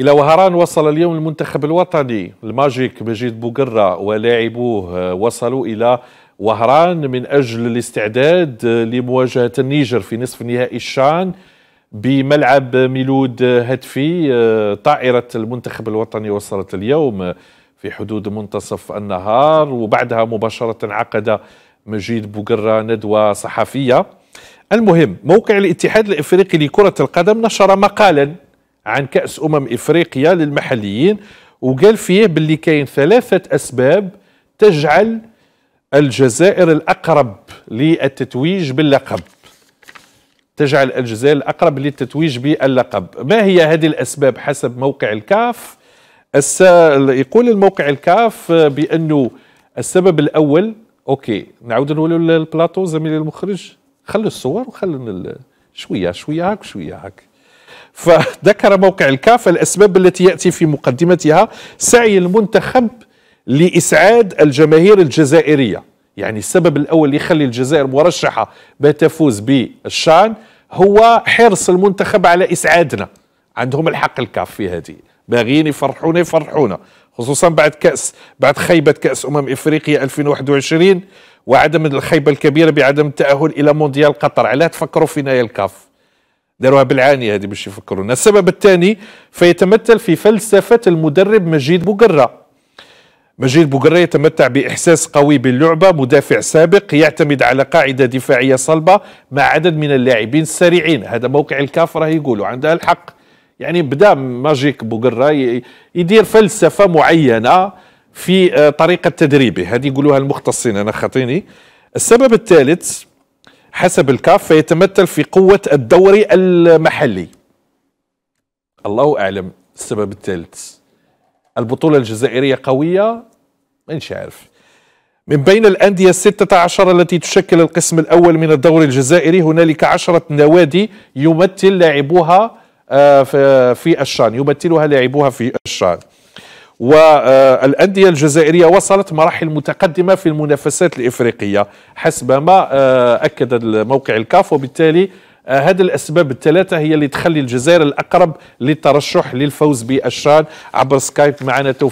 إلى وهران وصل اليوم المنتخب الوطني الماجيك مجيد بوقرة ولاعبوه آه، وصلوا إلى وهران من أجل الاستعداد آه، لمواجهة النيجر في نصف نهائي الشان بملعب ميلود هتفي آه، طائرة المنتخب الوطني وصلت اليوم في حدود منتصف النهار وبعدها مباشرة عقد مجيد بوقرة ندوة صحفية المهم موقع الاتحاد الإفريقي لكرة القدم نشر مقالا عن كأس أمم إفريقيا للمحليين وقال فيه باللي كاين ثلاثة أسباب تجعل الجزائر الأقرب للتتويج باللقب تجعل الجزائر الأقرب للتتويج باللقب ما هي هذه الأسباب حسب موقع الكاف يقول الموقع الكاف بأنه السبب الأول أوكي نعود نقول للبلاطو زميلي المخرج خلوا الصور وخلوا شوية شوية هاك شوية هاك فذكر موقع الكاف الأسباب التي يأتي في مقدمتها سعي المنتخب لإسعاد الجماهير الجزائرية يعني السبب الأول اللي يخلي الجزائر مرشحة بتفوز بالشان هو حرص المنتخب على إسعادنا عندهم الحق الكاف في هذه باغيين يفرحونا يفرحونا خصوصا بعد كأس بعد خيبة كأس أمم إفريقيا 2021 وعدم الخيبة الكبيرة بعدم التأهل إلى مونديال قطر علاه تفكروا فينا يا الكاف داروها بالعانية هذه باش يفكرون السبب الثاني فيتمثل في فلسفة المدرب مجيد بوقرة مجيد بوقرة يتمتع بإحساس قوي باللعبة مدافع سابق يعتمد على قاعدة دفاعية صلبة مع عدد من اللاعبين السريعين هذا موقع الكافرة يقولوا عندها الحق يعني بدا ماجيك بوقرة يدير فلسفة معينة في آه، طريقة تدريبه هذه يقولوها المختصين أنا خطيني السبب الثالث حسب الكاف فيتمثل في قوة الدوري المحلي الله أعلم السبب الثالث البطولة الجزائرية قوية مش عارف من بين الأندية الستة عشر التي تشكل القسم الأول من الدوري الجزائري هنالك عشرة نوادي يمثل لاعبوها آه، في الشان يمثلها لاعبوها في الشان والأندية الجزائرية وصلت مراحل متقدمة في المنافسات الإفريقية حسب ما آه، أكد موقع الكاف وبالتالي آه، هذه الأسباب الثلاثة هي اللي تخلي الجزائر الأقرب للترشح للفوز بالشان عبر سكايب معنا توفيق